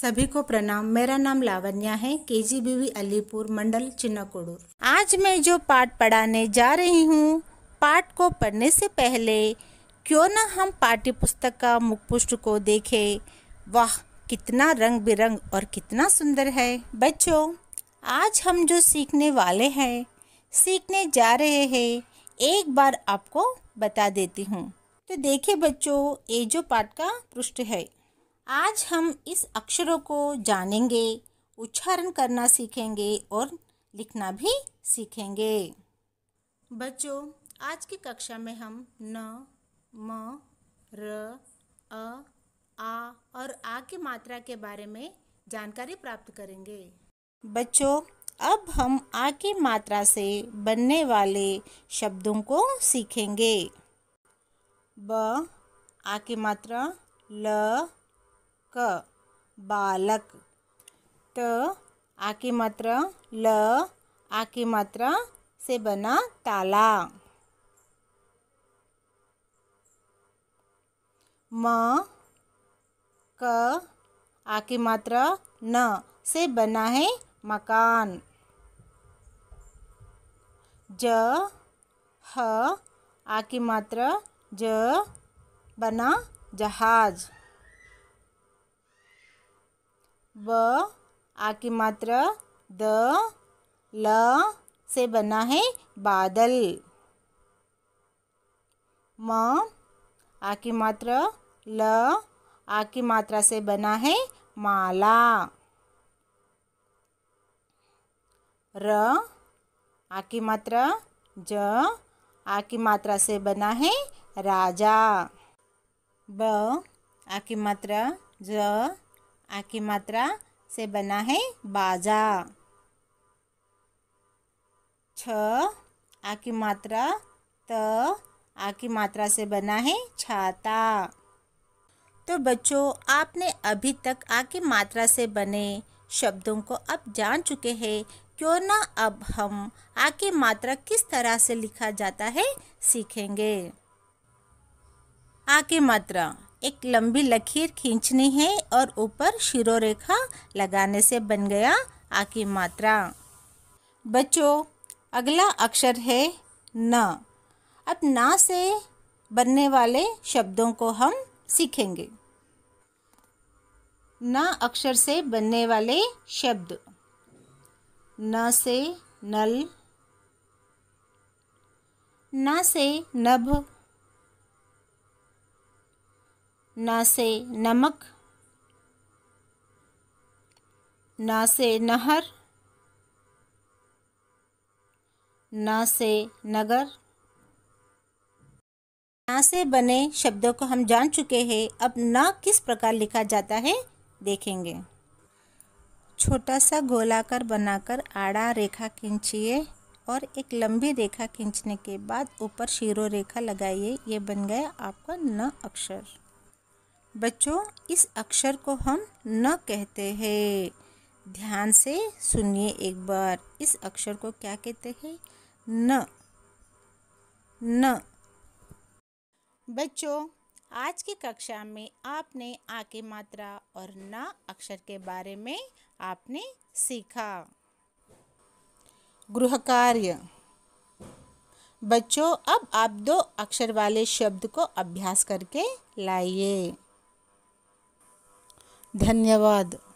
सभी को प्रणाम मेरा नाम लावण्या है के जी वी अलीपुर मंडल चिन्नाकोडूर आज मैं जो पाठ पढ़ाने जा रही हूँ पाठ को पढ़ने से पहले क्यों ना हम पाठ्य पुस्तक का मुखपुष्ट को देखें वाह कितना रंग बिरंग और कितना सुंदर है बच्चों आज हम जो सीखने वाले हैं सीखने जा रहे हैं एक बार आपको बता देती हूँ तो देखिए बच्चों ये जो पाठ का पृष्ठ है आज हम इस अक्षरों को जानेंगे उच्चारण करना सीखेंगे और लिखना भी सीखेंगे बच्चों आज की कक्षा में हम न म र अ आ और आ की मात्रा के बारे में जानकारी प्राप्त करेंगे बच्चों अब हम आ की मात्रा से बनने वाले शब्दों को सीखेंगे ब आ की मात्रा ल क बालक त आकी मात्रा ल आकी मात्रा से बना ताला म क आकी मात्रा न से बना है मकान ज ह आकी मात्रा ज बना जहाज़ व आ की मात्रा द ल से बना है बादल म आ की मात्रा ल आ की मात्रा से बना है माला र आ की मात्रा ज आ की मात्रा से बना है राजा ब आ की मात्रा ज आ की मात्रा से बना है बाजा छ आ की मात्रा त आ की मात्रा से बना है छाता तो बच्चों आपने अभी तक आ की मात्रा से बने शब्दों को अब जान चुके हैं क्यों ना अब हम आ की मात्रा किस तरह से लिखा जाता है सीखेंगे आ की मात्रा एक लंबी लकीर खींचनी है और ऊपर शिरो रेखा लगाने से बन गया आ की मात्रा बच्चों अगला अक्षर है न अब ना से बनने वाले शब्दों को हम सीखेंगे न अक्षर से बनने वाले शब्द न से नल न से नभ न से नमक न से नहर न से नगर ना से बने शब्दों को हम जान चुके हैं अब ना किस प्रकार लिखा जाता है देखेंगे छोटा सा गोलाकार बनाकर आड़ा रेखा खींचिए और एक लंबी रेखा खींचने के बाद ऊपर शीरो रेखा लगाइए ये बन गया आपका न अक्षर बच्चों इस अक्षर को हम न कहते हैं ध्यान से सुनिए एक बार इस अक्षर को क्या कहते हैं न न बच्चों आज की कक्षा में आपने आ के मात्रा और न अक्षर के बारे में आपने सीखा गृह कार्य बच्चों अब आप दो अक्षर वाले शब्द को अभ्यास करके लाइए धन्यवाद